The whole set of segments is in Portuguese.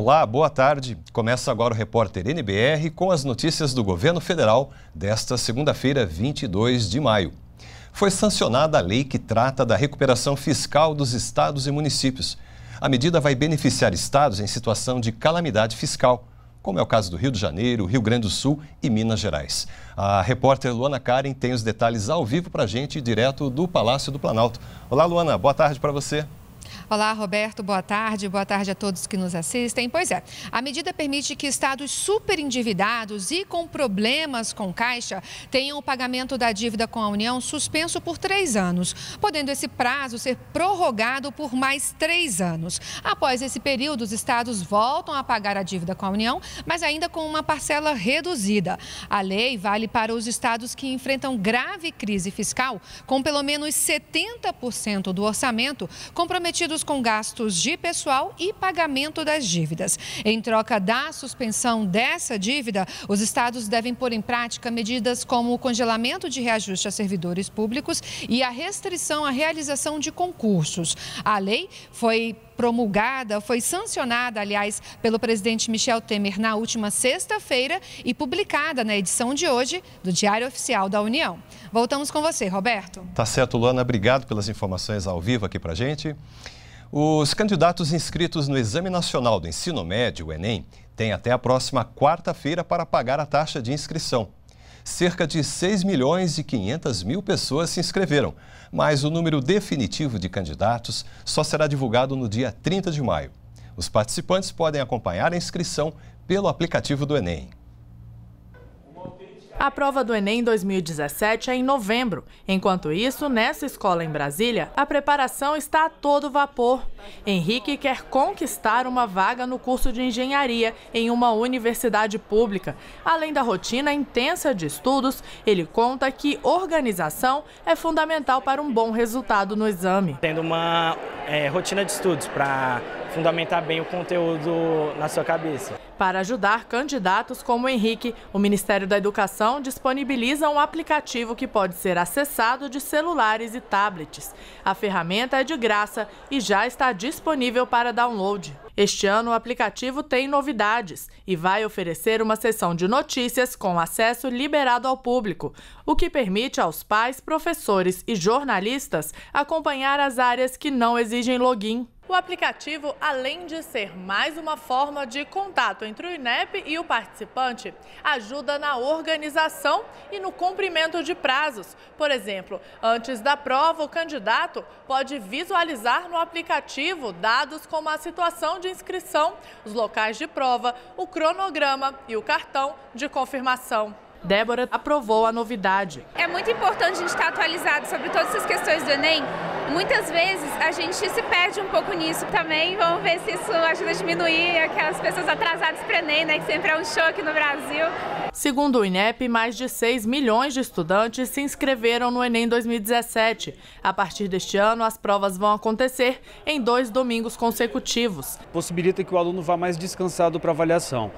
Olá, boa tarde. Começa agora o repórter NBR com as notícias do governo federal desta segunda-feira, 22 de maio. Foi sancionada a lei que trata da recuperação fiscal dos estados e municípios. A medida vai beneficiar estados em situação de calamidade fiscal, como é o caso do Rio de Janeiro, Rio Grande do Sul e Minas Gerais. A repórter Luana Karen tem os detalhes ao vivo para a gente, direto do Palácio do Planalto. Olá, Luana, boa tarde para você. Olá, Roberto, boa tarde. Boa tarde a todos que nos assistem. Pois é, a medida permite que estados endividados e com problemas com caixa tenham o pagamento da dívida com a União suspenso por três anos, podendo esse prazo ser prorrogado por mais três anos. Após esse período, os estados voltam a pagar a dívida com a União, mas ainda com uma parcela reduzida. A lei vale para os estados que enfrentam grave crise fiscal, com pelo menos 70% do orçamento comprometido comprometidos com gastos de pessoal e pagamento das dívidas. Em troca da suspensão dessa dívida, os estados devem pôr em prática medidas como o congelamento de reajuste a servidores públicos e a restrição à realização de concursos. A lei foi promulgada foi sancionada, aliás, pelo presidente Michel Temer na última sexta-feira e publicada na edição de hoje do Diário Oficial da União. Voltamos com você, Roberto. Tá certo, Luana. Obrigado pelas informações ao vivo aqui para gente. Os candidatos inscritos no Exame Nacional do Ensino Médio, o Enem, têm até a próxima quarta-feira para pagar a taxa de inscrição cerca de 6 milhões e 500 mil pessoas se inscreveram, mas o número definitivo de candidatos só será divulgado no dia 30 de maio. Os participantes podem acompanhar a inscrição pelo aplicativo do Enem. A prova do Enem 2017 é em novembro. Enquanto isso, nessa escola em Brasília, a preparação está a todo vapor. Henrique quer conquistar uma vaga no curso de engenharia em uma universidade pública. Além da rotina intensa de estudos, ele conta que organização é fundamental para um bom resultado no exame. Tendo uma é, rotina de estudos para fundamentar bem o conteúdo na sua cabeça. Para ajudar candidatos como Henrique, o Ministério da Educação disponibiliza um aplicativo que pode ser acessado de celulares e tablets. A ferramenta é de graça e já está disponível para download. Este ano, o aplicativo tem novidades e vai oferecer uma sessão de notícias com acesso liberado ao público, o que permite aos pais, professores e jornalistas acompanhar as áreas que não exigem login. O aplicativo, além de ser mais uma forma de contato entre o INEP e o participante, ajuda na organização e no cumprimento de prazos. Por exemplo, antes da prova, o candidato pode visualizar no aplicativo dados como a situação de inscrição, os locais de prova, o cronograma e o cartão de confirmação. Débora aprovou a novidade. É muito importante a gente estar atualizado sobre todas essas questões do Enem, muitas vezes a gente se perde um pouco nisso também. Vamos ver se isso ajuda a diminuir aquelas pessoas atrasadas para Enem, né, que sempre é um choque no Brasil. Segundo o INEP, mais de 6 milhões de estudantes se inscreveram no Enem 2017. A partir deste ano, as provas vão acontecer em dois domingos consecutivos. Possibilita que o aluno vá mais descansado para a avaliação.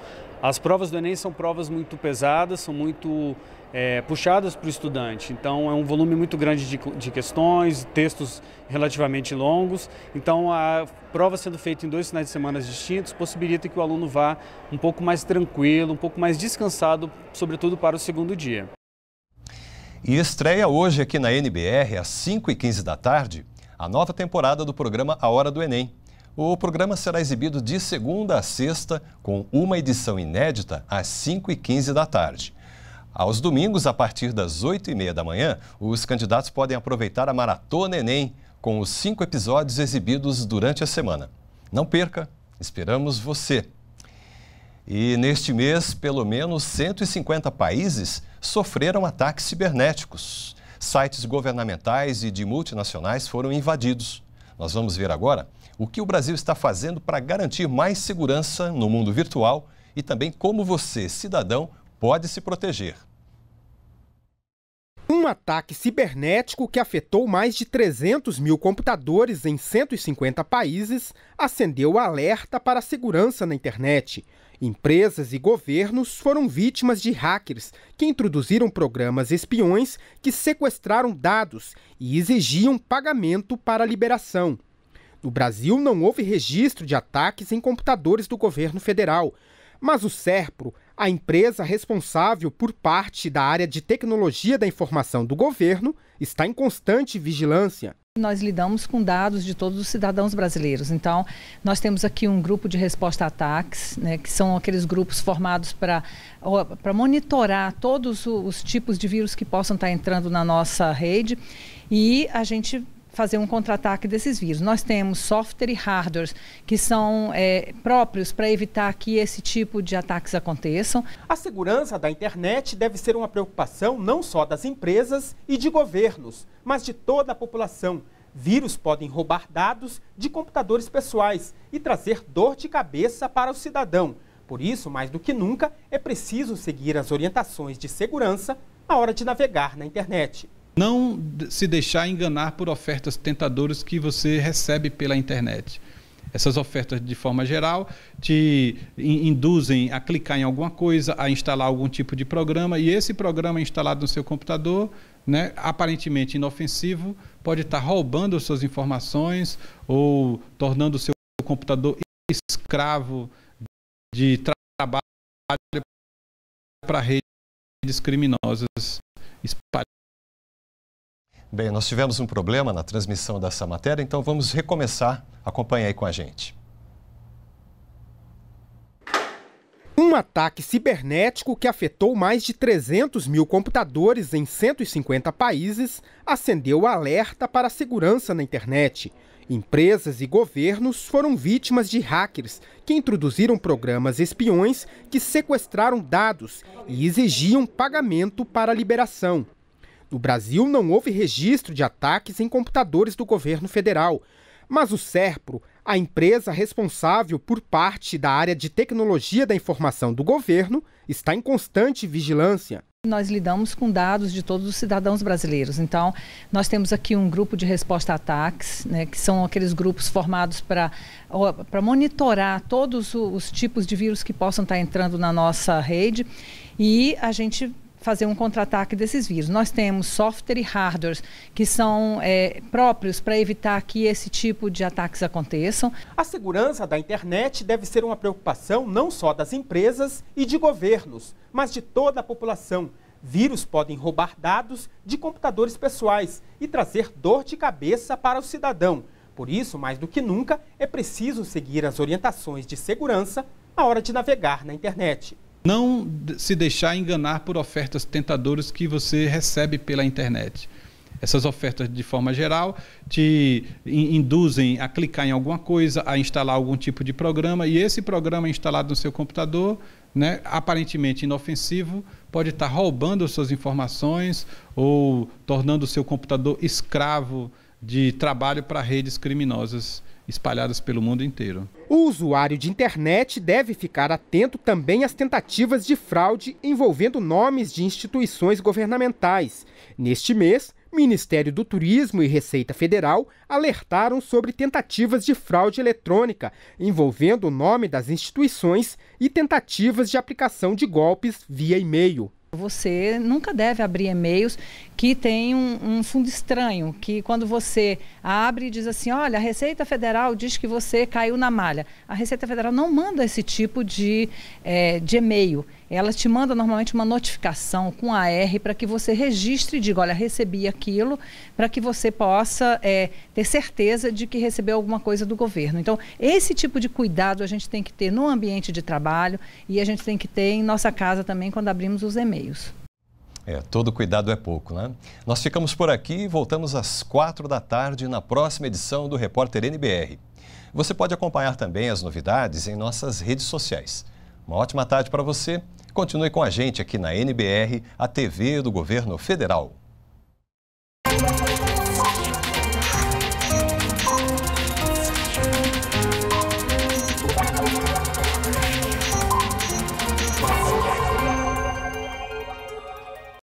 As provas do Enem são provas muito pesadas, são muito é, puxadas para o estudante. Então, é um volume muito grande de, de questões, textos relativamente longos. Então, a prova sendo feita em dois finais de semana distintos possibilita que o aluno vá um pouco mais tranquilo, um pouco mais descansado, sobretudo para o segundo dia. E estreia hoje aqui na NBR, às 5h15 da tarde, a nova temporada do programa A Hora do Enem. O programa será exibido de segunda a sexta, com uma edição inédita às 5h15 da tarde. Aos domingos, a partir das 8h30 da manhã, os candidatos podem aproveitar a Maratona Enem, com os cinco episódios exibidos durante a semana. Não perca, esperamos você! E neste mês, pelo menos 150 países sofreram ataques cibernéticos. Sites governamentais e de multinacionais foram invadidos. Nós vamos ver agora o que o Brasil está fazendo para garantir mais segurança no mundo virtual e também como você, cidadão, pode se proteger. Um ataque cibernético que afetou mais de 300 mil computadores em 150 países acendeu o alerta para a segurança na internet. Empresas e governos foram vítimas de hackers que introduziram programas espiões que sequestraram dados e exigiam pagamento para a liberação. No Brasil, não houve registro de ataques em computadores do governo federal, mas o SERPRO a empresa responsável por parte da área de tecnologia da informação do governo está em constante vigilância. Nós lidamos com dados de todos os cidadãos brasileiros. Então, nós temos aqui um grupo de resposta a ataques, né, que são aqueles grupos formados para monitorar todos os tipos de vírus que possam estar entrando na nossa rede. E a gente fazer um contra-ataque desses vírus. Nós temos software e hardware que são é, próprios para evitar que esse tipo de ataques aconteçam. A segurança da internet deve ser uma preocupação não só das empresas e de governos, mas de toda a população. Vírus podem roubar dados de computadores pessoais e trazer dor de cabeça para o cidadão. Por isso, mais do que nunca, é preciso seguir as orientações de segurança na hora de navegar na internet. Não se deixar enganar por ofertas tentadoras que você recebe pela internet. Essas ofertas, de forma geral, te induzem a clicar em alguma coisa, a instalar algum tipo de programa, e esse programa instalado no seu computador, né, aparentemente inofensivo, pode estar roubando suas informações ou tornando o seu computador escravo de trabalho para redes criminosas espalhadas Bem, nós tivemos um problema na transmissão dessa matéria, então vamos recomeçar. Acompanhe aí com a gente. Um ataque cibernético que afetou mais de 300 mil computadores em 150 países acendeu alerta para a segurança na internet. Empresas e governos foram vítimas de hackers que introduziram programas espiões que sequestraram dados e exigiam pagamento para a liberação. No Brasil, não houve registro de ataques em computadores do governo federal, mas o SERPRO, a empresa responsável por parte da área de tecnologia da informação do governo, está em constante vigilância. Nós lidamos com dados de todos os cidadãos brasileiros. Então, nós temos aqui um grupo de resposta a ataques, né, que são aqueles grupos formados para monitorar todos os tipos de vírus que possam estar entrando na nossa rede. E a gente fazer um contra-ataque desses vírus. Nós temos software e hardware que são é, próprios para evitar que esse tipo de ataques aconteçam. A segurança da internet deve ser uma preocupação não só das empresas e de governos, mas de toda a população. Vírus podem roubar dados de computadores pessoais e trazer dor de cabeça para o cidadão. Por isso, mais do que nunca, é preciso seguir as orientações de segurança na hora de navegar na internet não se deixar enganar por ofertas tentadoras que você recebe pela internet. Essas ofertas, de forma geral, te induzem a clicar em alguma coisa, a instalar algum tipo de programa, e esse programa instalado no seu computador, né, aparentemente inofensivo, pode estar roubando suas informações ou tornando o seu computador escravo de trabalho para redes criminosas espalhadas pelo mundo inteiro. O usuário de internet deve ficar atento também às tentativas de fraude envolvendo nomes de instituições governamentais. Neste mês, Ministério do Turismo e Receita Federal alertaram sobre tentativas de fraude eletrônica envolvendo o nome das instituições e tentativas de aplicação de golpes via e-mail. Você nunca deve abrir e-mails que tem um, um, fundo estranho, que quando você abre e diz assim, olha, a Receita Federal diz que você caiu na malha. A Receita Federal não manda esse tipo de, é, de e-mail ela te manda normalmente uma notificação com a AR para que você registre e diga, olha, recebi aquilo, para que você possa é, ter certeza de que recebeu alguma coisa do governo. Então, esse tipo de cuidado a gente tem que ter no ambiente de trabalho e a gente tem que ter em nossa casa também quando abrimos os e-mails. É, todo cuidado é pouco, né? Nós ficamos por aqui e voltamos às quatro da tarde na próxima edição do Repórter NBR. Você pode acompanhar também as novidades em nossas redes sociais. Uma ótima tarde para você. Continue com a gente aqui na NBR, a TV do Governo Federal.